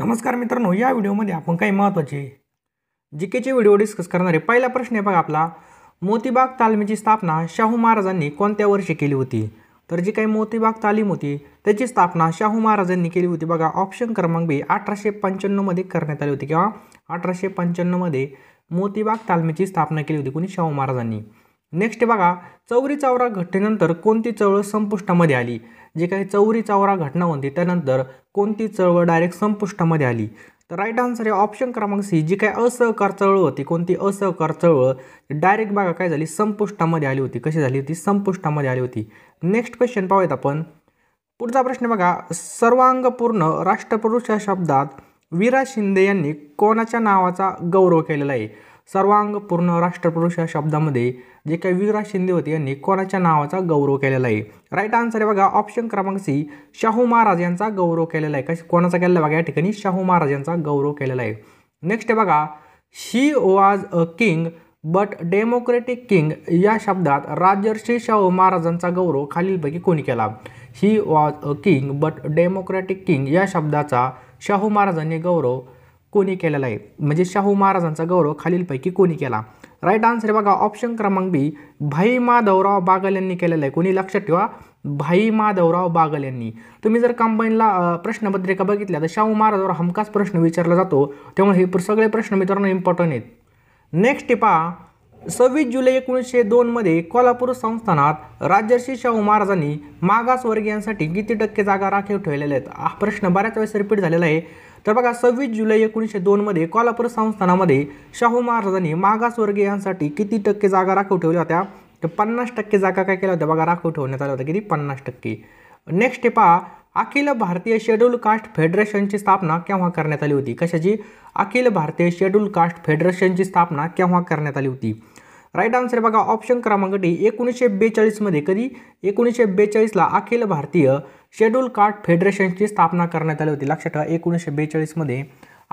नमस्कार मित्रांनो या व्हिडिओमध्ये आपण काही महत्त्वाचे जिकेचे व्हिडिओ डिस्कस करणारे पहिला प्रश्न आहे बघा आपला मोतीबाग तालमीची स्थापना शाहू महाराजांनी कोणत्या वर्षी केली होती तर जी काही मोतीबाग तालीम होती त्याची स्थापना शाहू महाराजांनी केली होती बघा ऑप्शन क्रमांक बी अठराशे पंच्याण्णवमध्ये करण्यात आली होती किंवा अठराशे पंच्याण्णवमध्ये मोतीबाग तालमीची स्थापना केली होती कोणी शाहू महाराजांनी नेक्स्ट बघा चौरी चौरा घटनेनंतर कोणती चळवळ संपुष्टामध्ये आली जे काही चौरी चौरा घटना होती त्यानंतर कोणती चळवळ डायरेक्ट संपुष्टामध्ये आली तर राईट आन्सर आहे ऑप्शन क्रमांक सी जी काय असहकार चळवळ होती कोणती असहकार चळवळ डायरेक्ट बघा काय झाली संपुष्टामध्ये आली होती कशी झाली होती संपुष्टामध्ये आली होती नेक्स्ट क्वेश्चन पाहूयात आपण पुढचा प्रश्न बघा सर्वांगपूर्ण राष्ट्रपुरुष या शब्दात वीरा शिंदे यांनी कोणाच्या नावाचा गौरव केलेला आहे सर्वांग पूर्ण राष्ट्रपुरुष या शब्दामध्ये जे काही वीरराज शिंदे होते यांनी कोणाच्या नावाचा गौरव केलेला आहे राईट आन्सर आहे बघा ऑप्शन क्रमांक सी शाहू महाराज यांचा गौरव केलेला आहे कशा कोणाचा केलेला बघा या ठिकाणी शाहू महाराज यांचा गौरव केलेला आहे नेक्स्ट आहे बघा she was a king but democratic king या शब्दात राजर्षी शाहू महाराजांचा गौरव खालीलपैकी कोणी केला he was a king but democratic king या शब्दाचा शाहू महाराजांनी गौरव कोणी केलेला आहे म्हणजे शाहू महाराजांचा गौरव खालीलपैकी कोणी केला राईट आन्सर बघा ऑप्शन क्रमांक बी भाई माधवराव बागल यांनी केलेला आहे कोणी लक्षात ठेवा भाई माधवराव बागल यांनी तुम्ही जर कंबाईनला प्रश्नपत्रिका बघितल्या तर शाहू महाराजावर हमखास प्रश्न विचारला जातो त्यामुळे हे सगळे प्रश्न मित्रांनो इम्पॉर्टंट आहेत नेक्स्ट पहा सव्वीस जुलै एकोणीसशे दोनमध्ये कोल्हापूर संस्थानात राजर्षी शाहू महाराजांनी मागासवर्गीयांसाठी किती टक्के जागा राखीव ठेवलेल्या आहेत हा प्रश्न बऱ्याच वेळेस रिपीट झालेला आहे तर बघा सव्वीस जुलै एकोणीसशे दोनमध्ये कोल्हापूर संस्थानामध्ये शाहू महाराजांनी मागासवर्गीयांसाठी किती टक्के जागा राखीव ठेवल्या होत्या तर पन्नास टक्के जागा काय केल्या होत्या बघा राखीव ठेवण्यात आल्या होत्या किती पन्नास टक्के नेक्स्ट हे पहा अखिल भारतीय शेड्यूल कास्ट फेडरेशनची स्थापना केव्हा करण्यात आली होती कशाची अखिल भारतीय शेड्यूल कास्ट फेडरेशनची स्थापना केव्हा करण्यात आली होती राईट आन्सर बघा ऑप्शन क्रमांक डी एकोणीसशे बेचाळीसमध्ये कधी एकोणीसशे बेचाळीसला अखिल भारतीय शेड्यूल कास्ट फेडरेशनची स्थापना करण्यात आली होती लक्षात ठेवा एकोणीसशे बेचाळीसमध्ये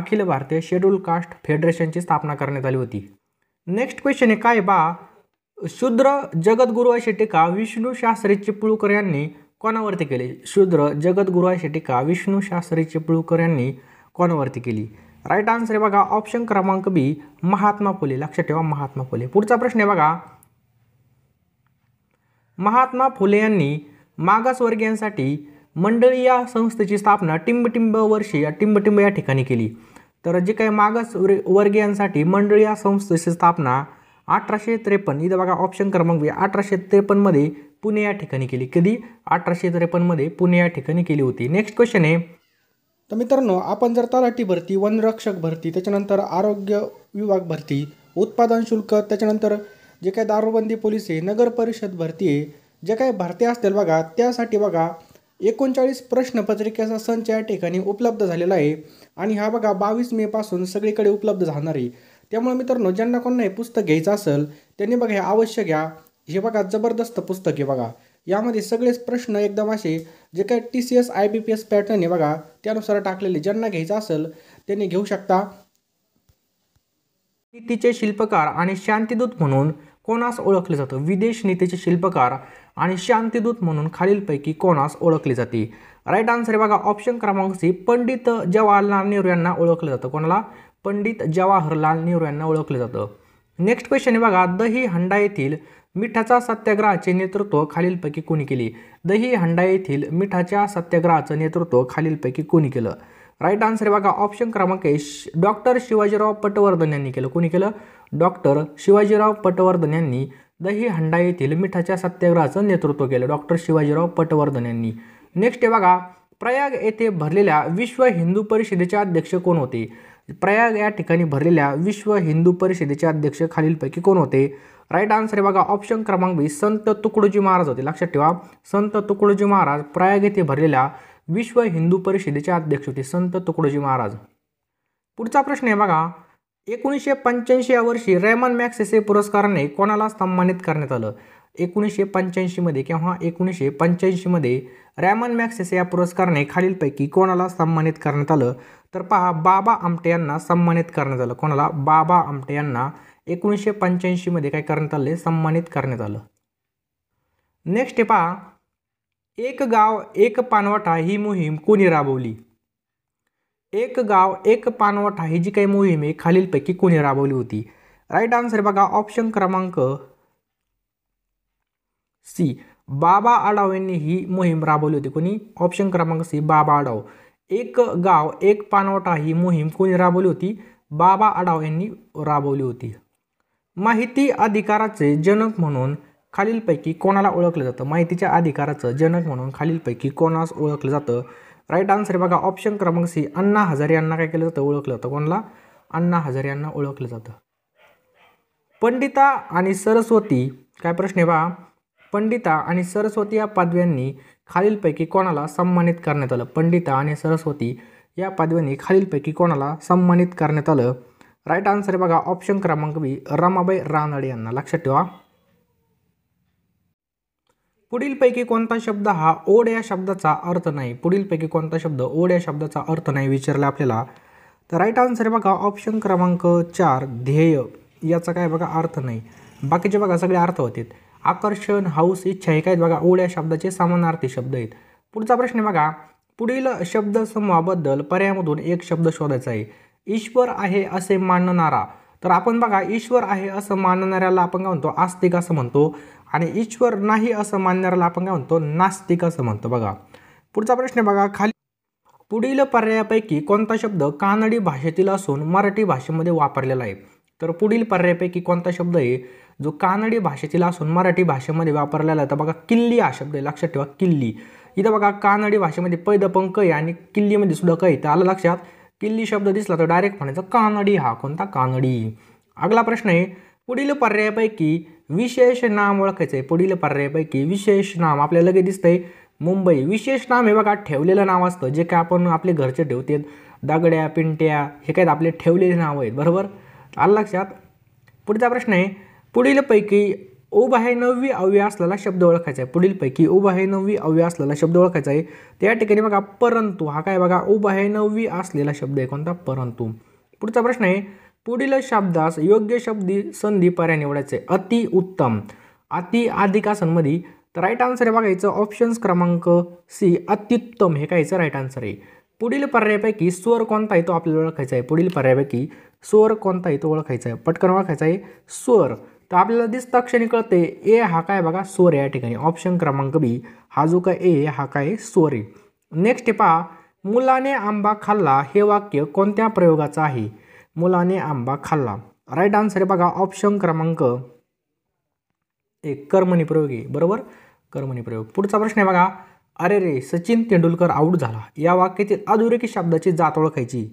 अखिल भारतीय शेड्यूल कास्ट फेडरेशनची स्थापना करण्यात आली होती नेक्स्ट क्वेश्चन आहे काय बा शूद्र जगद्गुरू अशी टीका विष्णू शास्त्री चिपळूकर यांनी कोणावरती केली शूद्र जगद्गुरू अशी टीका विष्णू शास्त्री चिपळूकर यांनी कोणावरती केली राईट आन्सर आहे बघा ऑप्शन क्रमांक बी महात्मा फुले लक्षात ठेवा महात्मा फुले पुढचा प्रश्न आहे बघा महात्मा फुले यांनी मागासवर्गीयांसाठी मंडळी या संस्थेची स्थापना टिंबटिंब वर्षी या टिंबटिंब या ठिकाणी केली तर जे काही मागास वर्गीयांसाठी मंडळी या संस्थेची स्थापना अठराशे त्रेपन्न इथं बघा ऑप्शन क्रमांक बी अठराशे त्रेपन्नमध्ये पुणे या ठिकाणी केली कधी अठराशे त्रेपन्नमध्ये पुणे या ठिकाणी केली होती नेक्स्ट क्वेश्चन आहे तर मित्रांनो आपण जर तलाठी भरती वनरक्षक भरती त्याच्यानंतर आरोग्य विभाग भरती उत्पादन शुल्क त्याच्यानंतर जे काही दारूबंदी पोलीस आहे नगर परिषद भरती आहे जे काही भरती असतील बघा त्यासाठी बघा एकोणचाळीस प्रश्नपत्रिकेचा संच या ठिकाणी उपलब्ध झालेला आहे आणि हा बघा बावीस मेपासून सगळीकडे उपलब्ध झाणार आहे त्यामुळे मित्रांनो ज्यांना कोणा हे पुस्तक घ्यायचं असेल त्यांनी बघा हे आवश्यक घ्या हे बघा जबरदस्त पुस्तक आहे बघा यामध्ये सगळेच प्रश्न एकदम असे जे काय T C S I B P S pattern आहे बघा त्यानुसार टाकलेले ज्यांना घ्यायचं असेल त्यांनी घेऊ शकता नीतीचे शिल्पकार आणि शांतिदूत म्हणून कोणास ओळखले जातं विदेश नीतीचे शिल्पकार आणि शांतिदूत म्हणून खालीलपैकी कोणास ओळखले जाते राईट आन्सर आहे बघा ऑप्शन क्रमांक सी पंडित जवाहरलाल नेहरू यांना ओळखलं जातं कोणाला पंडित जवाहरलाल नेहरू यांना ओळखलं जातं नेक्स्ट क्वेश्चन आहे बघा दही हंडा येथील मिठाचा सत्याग्रहाचे नेतृत्व खालीलपैकी कोणी केले दही हंडा येथील मिठाच्या सत्याग्रहाचं नेतृत्व खालीलपैकी कोणी केलं राईट आन्सर बघा ऑप्शन क्रमांक डॉक्टर शिवाजीराव पटवर्धन यांनी केलं कोणी केलं डॉक्टर शिवाजीराव पटवर्धन यांनी दही हंडा येथील मिठाच्या सत्याग्रहाचं नेतृत्व केलं डॉक्टर शिवाजीराव पटवर्धन यांनी नेक्स्ट आहे बघा प्रयाग येथे भरलेल्या विश्व हिंदू परिषदेचे अध्यक्ष कोण होते प्रयाग या ठिकाणी भरलेल्या विश्व हिंदू परिषदेचे अध्यक्ष खालीलपैकी कोण होते राईट आन्सर आहे बघा ऑप्शन क्रमांक बी संत तुकडोजी महाराज होते लक्षात ठेवा संत तुकडोजी महाराज प्रयाग येथे भरलेल्या विश्व हिंदू परिषदेचे अध्यक्ष होते संत तुकडोजी महाराज पुढचा प्रश्न आहे बघा एकोणीसशे पंच्याऐंशी या वर्षी रेमन मॅक्सेसे पुरस्काराने कोणाला सन्मानित करण्यात आलं एकोणीसशे पंच्याऐंशीमध्ये किंवा एकोणीसशे पंच्याऐंशीमध्ये रॅमन मॅक्सेस या पुरस्काराने खालीलपैकी कोणाला सन्मानित करण्यात आलं तर पहा बाबा आमटे यांना सन्मानित करण्यात आलं कोणाला बाबा आमटे यांना एकोणीसशे पंच्याऐंशीमध्ये काय करण्यात आले सन्मानित करण्यात आलं नेक्स्ट पहा एक गाव एक पानवटा ही मोहीम कोणी राबवली एक गाव एक पानवठा ही जी काही मोहीम आहे खालीलपैकी कोणी राबवली होती राईट आन्सर बघा ऑप्शन क्रमांक सी बाबा आडाव यांनी ही मोहीम राबवली होती कोणी ऑप्शन क्रमांक सी बाबा आडाव एक गाव एक पानवटा ही मोहीम कोणी राबवली होती बाबा आडाव यांनी राबवली होती माहिती अधिकाराचे जनक म्हणून खालीलपैकी कोणाला ओळखलं जातं माहितीच्या अधिकाराचं जनक म्हणून खालीलपैकी कोणास ओळखलं जातं राईट आन्सर बघा ऑप्शन क्रमांक सी अण्णा हजार यांना काय केलं जातं ओळखलं जातं कोणाला अण्णा हजार यांना ओळखलं जातं पंडिता आणि सरस्वती काय प्रश्न आहे बा पंडिता आणि सरस्वती या पदव्यांनी खालीलपैकी कोणाला सन्मानित करण्यात आलं पंडिता आणि सरस्वती या पदव्यांनी खालीलपैकी कोणाला सन्मानित करण्यात आलं राईट आन्सर बघा ऑप्शन क्रमांक बी रमाबाई रानडे यांना लक्षात ठेवा पुढीलपैकी कोणता शब्द हा ओढ या शब्दाचा अर्थ नाही पुढीलपैकी कोणता शब्द ओढ या शब्दाचा अर्थ नाही विचारला आपल्याला तर राईट आन्सर बघा ऑप्शन क्रमांक चार ध्येय याचा काय बघा अर्थ नाही बाकीचे बघा सगळे अर्थ होते आकर्षण हाऊस इच्छा हे काय बघा ओळ्या शब्दाचे समानार्थी शब्द आहेत पुढचा प्रश्न बघा पुढील शब्दसमूहाबद्दल पर्यायामधून एक शब्द शोधायचा आहे ईश्वर आहे असे मानणारा तर आपण बघा ईश्वर आहे असं मानणाऱ्याला आपण काय म्हणतो आस्तिक असं म्हणतो आणि ईश्वर नाही असं मानणाऱ्याला आपण काय म्हणतो नास्तिक असं म्हणतो बघा पुढचा प्रश्न बघा खाली पुढील पर्यायापैकी कोणता शब्द कानडी भाषेतील असून मराठी भाषेमध्ये वापरलेला आहे तर पुढील पर्यायापैकी कोणता शब्द आहे जो कानडी भाषेतील असून मराठी भाषेमध्ये वापरलेला तर बघा किल्ली हा शब्द आहे लक्षात ठेवा किल्ली इथं बघा कानडी भाषेमध्ये पैद पंक आहे आणि किल्लीमध्ये सुद्धा कै तर आलं लक्षात किल्ली शब्द दिसला तर डायरेक्ट म्हणायचा कानडी हा कोणता कानडी अगला प्रश्न आहे पुढील पर्यायापैकी विशेष नाम ओळखायचं आहे पुढील पर्यायापैकी विशेष नाम आपल्याला लगेच दिसतंय मुंबई विशेष नाम हे बघा ठेवलेलं नाव असतं जे काय आपण आपले घरचे ठेवते दगड्या पिंट्या हे काय आपले ठेवलेले नाव आहेत बरोबर आलं लक्षात पुढचा प्रश्न आहे पुढीलपैकी ओब आहे नववी अव्यय असलेला शब्द ओळखायचा आहे पुढीलपैकी उभा आहे नववी अव्यय असलेला शब्द ओळखायचा आहे त्या ठिकाणी बघा परंतु हा काय बघा उभा आहे नववी असलेला शब्द आहे कोणता परंतु पुढचा प्रश्न आहे पुढील शब्दास योग्य शब्दी संधी पर्याय निवडायचे अति उत्तम अति अधिकासनमध्ये तर राईट आन्सर आहे बघायचं ऑप्शन्स क्रमांक सी अत्युत्तम हे कायचं राईट आन्सर आहे पुढील पर्यायापैकी स्वर कोणता आहे तो आपल्याला ओळखायचा आहे पुढील पर्यायापैकी स्वर कोणता आहे तो ओळखायचा आहे पटकन ओळखायचा आहे स्वर तर आपल्याला दिसता क्षणी कळते ए हा काय बघा सोर या ठिकाणी ऑप्शन क्रमांक बी हा जो काय ए हा काय सोर आहे नेक्स्ट पहा मुलाने आंबा खाल्ला हे वाक्य कोणत्या प्रयोगाचं आहे मुलाने आंबा खाल्ला राईट आन्सर आहे बघा ऑप्शन क्रमांक एक कर्मणी प्रयोग आहे बरोबर कर्मणी प्रयोग पुढचा प्रश्न आहे बघा अरे रे सचिन तेंडुलकर आऊट झाला या वाक्यातील अधोरेखी शब्दाची जात ओळखायची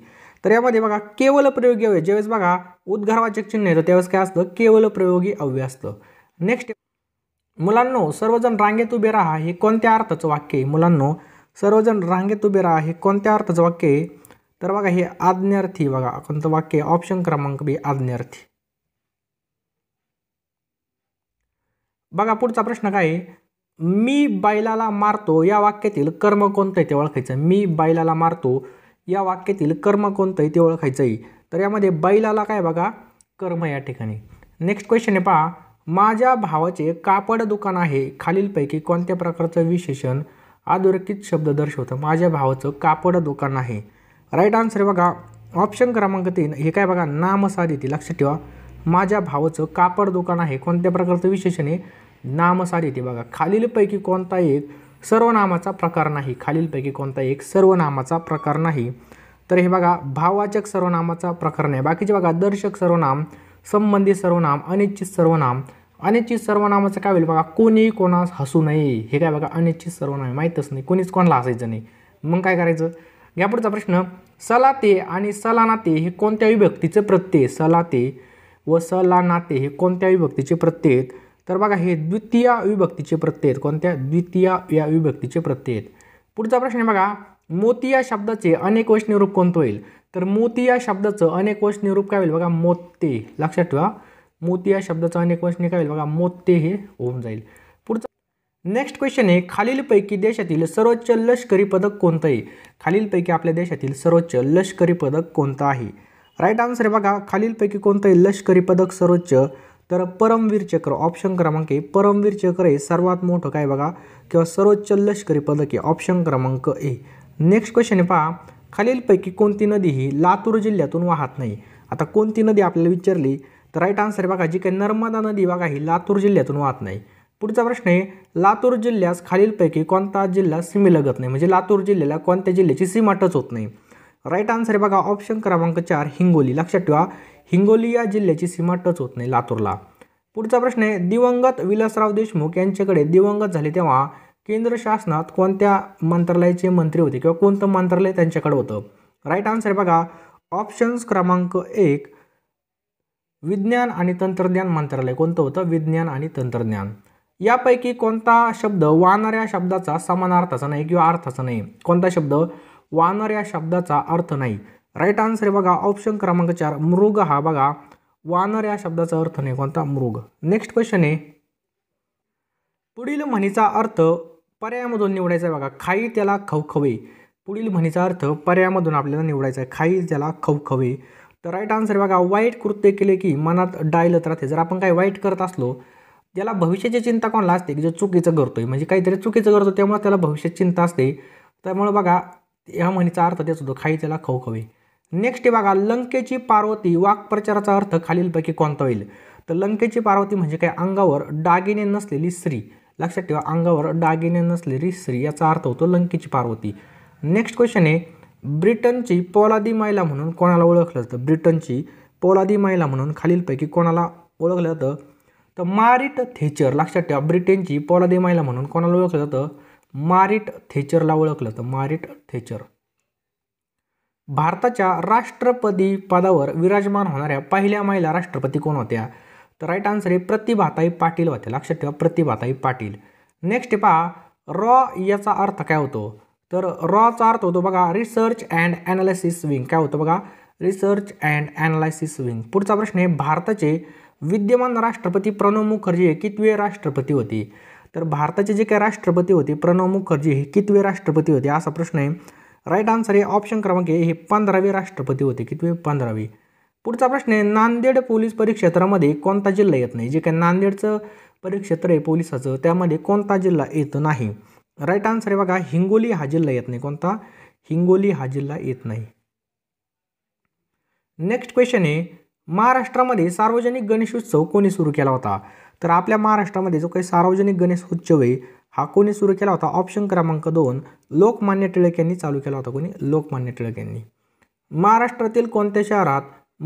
तर यामध्ये बघा केवल प्रयोगी अव्यय ज्यावेळेस बघा उद्गारवाचक चिन्ह येतं त्यावेळेस काय असतं केवल प्रयोगी अव्यय असतं नेक्स्ट मुलांनो सर्वजण रांगेत उभे राहा हे कोणत्या अर्थाचं वाक्य आहे मुलांनो सर्वजण रांगेत उभे राहा हे कोणत्या अर्थाचं वाक्य आहे तर बघा हे आज्ञार्थी बघा कोणतं वाक्य ऑप्शन क्रमांक बी आज्ञार्थी बघा पुढचा प्रश्न काय आहे मी बैलाला मारतो या वाक्यातील कर्म कोणतं आहे ते ओळखायचं मी बैलाला मारतो या वाक्यातील कर्म कोणतं आहे ते ओळखायचं आहे तर यामध्ये बैलाला काय बघा कर्म या ठिकाणी नेक्स्ट क्वेश्चन आहे पहा माझ्या भावाचे कापड दुकान आहे खालीलपैकी कोणत्या प्रकारचं विशेषण अधोरेखित शब्द दर्शवतं माझ्या भावाचं कापड दुकान आहे राईट आन्सर बघा ऑप्शन क्रमांक तीन हे काय बघा नामसाधिती लक्षात ठेवा माझ्या भावाचं कापड दुकान आहे कोणत्या प्रकारचं विशेषण आहे नामसाधिती बघा खालीलपैकी कोणता एक सर्वनामाचा प्रकार नाही खालीलपैकी कोणता एक सर्वनामाचा प्रकार नाही तर हे बघा भाववाचक सर्वनामाचा प्रकार नाही बाकीचे बघा दर्शक सर्वनाम संबंधित सर्वनाम अनिश्चित सर्वनाम अनिश्चित सर्वनामाचं काय होईल बघा कोणी कोणास हसू नये हे काय बघा अनिश्चित सर्वनाम माहीतच नाही कोणीच कोणाला हसायचं नाही मग काय करायचं या पुढचा प्रश्न सलाते आणि सलानाते हे कोणत्या विभक्तीचे प्रत्यय सलाते व सलानाते हे कोणत्या विभक्तीचे प्रत्यय तर बघा हे द्वितीय विभक्तीचे प्रत्यय आहेत कोणत्या द्वितीय या विभक्तीचे प्रत्यय आहेत पुढचा प्रश्न आहे बघा मोती या शब्दाचे अनेक रूप रूप कोणतं होईल तर मोती या शब्दाचं अनेक वश रूप काय होईल बघा मोत्ते लक्षात ठेवा मोती या शब्दाचं अनेक वचनी काय होईल बघा मोत्ते हे होऊन जाईल पुढचा नेक्स्ट क्वेश्चन आहे खालीलपैकी देशातील सर्वोच्च लष्करी पदक कोणतं आहे खालीलपैकी आपल्या देशातील सर्वोच्च लष्करी पदक कोणतं आहे राईट आन्सर आहे बघा खालीलपैकी कोणतंही लष्करी पदक सर्वोच्च तर परमवीर चक्र ऑप्शन क्रमांक ए परमवीर चक्र हे सर्वात मोठं काय बघा किंवा सर्वोच्च लष्करी पदक आहे ऑप्शन क्रमांक ए नेक्स्ट क्वेश्चन आहे पहा खालीलपैकी कोणती नदी ही लातूर जिल्ह्यातून वाहत नाही आता कोणती नदी आपल्याला विचारली तर राईट आन्सर आहे बघा जी काही नर्मदा नदी बघा ही लातूर जिल्ह्यातून वाहत नाही पुढचा प्रश्न आहे लातूर जिल्ह्यास खालीलपैकी कोणता जिल्हा सीमेलगत नाही म्हणजे लातूर जिल्ह्याला कोणत्या जिल्ह्याची सीमा टच होत नाही राईट आन्सर आहे बघा ऑप्शन क्रमांक चार हिंगोली लक्षात ठेवा हिंगोली या जिल्ह्याची सीमा टच होत नाही लातूरला पुढचा प्रश्न आहे दिवंगत विलासराव देशमुख यांच्याकडे दिवंगत झाले तेव्हा केंद्र शासनात कोणत्या मंत्रालयाचे मंत्री होते किंवा कोणतं मंत्रालय त्यांच्याकडे होतं राईट आन्सर आहे बघा ऑप्शन्स क्रमांक एक विज्ञान आणि तंत्रज्ञान मंत्रालय कोणतं होतं विज्ञान आणि तंत्रज्ञान यापैकी कोणता शब्द वाहणाऱ्या शब्दाचा समानार्थाचा नाही किंवा अर्थाचा नाही कोणता शब्द वानर या शब्दाचा अर्थ नाही राईट आन्सर आहे बघा ऑप्शन क्रमांक चार मृग हा बघा वानर या शब्दाचा अर्थ नाही कोणता मृग नेक्स्ट क्वेश्चन आहे पुढील म्हणीचा अर्थ पर्यायामधून निवडायचा आहे बघा खाई त्याला खवखवे पुढील म्हणीचा अर्थ पर्यायामधून आपल्याला निवडायचा आहे खाई त्याला खवखवे तर राईट आन्सर बघा वाईट कृत्य केले की मनात डायलत राहते जर आपण काही वाईट करत असलो त्याला भविष्याची चिंता कोणाला असते की जो चुकीचं करतोय म्हणजे काहीतरी चुकीचं करतो तेव्हा त्याला भविष्यात चिंता असते त्यामुळे बघा या म्हणीचा अर्थ देत होतो खाई त्याला खवखवे नेक्स्ट बघा लंकेची पार्वती वाक्प्रचाराचा अर्थ खालीलपैकी कोणता होईल तर लंकेची पार्वती म्हणजे काय अंगावर डागिने नसलेली स्त्री लक्षात ठेवा अंगावर डागिने नसलेली स्त्री याचा अर्थ होतो लंकेची पार्वती नेक्स्ट क्वेश्चन आहे ब्रिटनची पोलादी महिला म्हणून कोणाला ओळखलं जातं ब्रिटनची पोलादी महिला म्हणून खालीलपैकी कोणाला ओळखलं जातं तर मारिट थेचर लक्षात ठेवा ब्रिटनची पोलादी महिला म्हणून कोणाला ओळखलं जातं मारिट थेचरला ओळखलं तर मारिट थेचर भारताच्या राष्ट्रपती पदावर विराजमान होणाऱ्या पहिल्या महिला राष्ट्रपती कोण होत्या तर राईट आन्सर हे प्रतिभाताई पाटील होत्या लक्षात ठेवा प्रतिभाताई पाटील नेक्स्ट पहा रॉ याचा अर्थ काय होतो तर रॉचा अर्थ होतो बघा रिसर्च अँड ॲनालिसिस विंग काय होतं बघा रिसर्च अँड ॲनालिसिस विंग पुढचा प्रश्न आहे भारताचे विद्यमान राष्ट्रपती प्रणव मुखर्जी हे कितवे राष्ट्रपती होते तर भारताचे जे काही राष्ट्रपती होते प्रणव मुखर्जी हे कितवे राष्ट्रपती होते असा प्रश्न आहे राईट आन्सर हे ऑप्शन क्रमांक हे पंधरावे राष्ट्रपती होते कितवे पंधरावे पुढचा प्रश्न आहे नांदेड पोलीस परिक्षेत्रामध्ये कोणता जिल्हा येत नाही जे काही नांदेडचं परिक्षेत्र आहे पोलिसाचं त्यामध्ये कोणता जिल्हा येत नाही राईट आन्सर आहे बघा हिंगोली हा जिल्हा येत नाही कोणता हिंगोली हा जिल्हा येत नाही नेक्स्ट क्वेश्चन आहे महाराष्ट्रामध्ये सार्वजनिक गणेशोत्सव कोणी सुरू केला होता तर आपल्या महाराष्ट्रामध्ये जो काही सार्वजनिक गणेश उत्सव आहे हा कोणी सुरू केला होता ऑप्शन क्रमांक दोन लोकमान्य टिळक यांनी चालू केला होता कोणी लोकमान्य टिळक यांनी महाराष्ट्रातील कोणत्या शहरात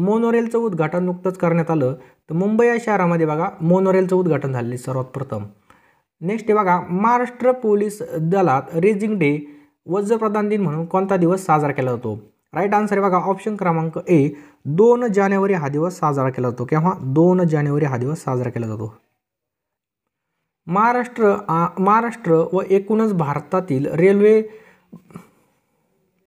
मोनोरेलचं उद्घाटन नुकतंच करण्यात आलं तर मुंबई या शहरामध्ये बघा मोनोरेलचं उद्घाटन झालेलं सर्वात प्रथम नेक्स्ट आहे बघा महाराष्ट्र पोलीस दलात रेजिंग डे वज्रप्रधान दिन म्हणून कोणता दिवस साजरा केला जातो राईट आन्सर आहे बघा ऑप्शन क्रमांक ए दोन जानेवारी हा दिवस साजरा केला जातो केव्हा दोन जानेवारी हा दिवस साजरा केला जातो महाराष्ट्र महाराष्ट्र व एकूणच भारतातील रेल्वे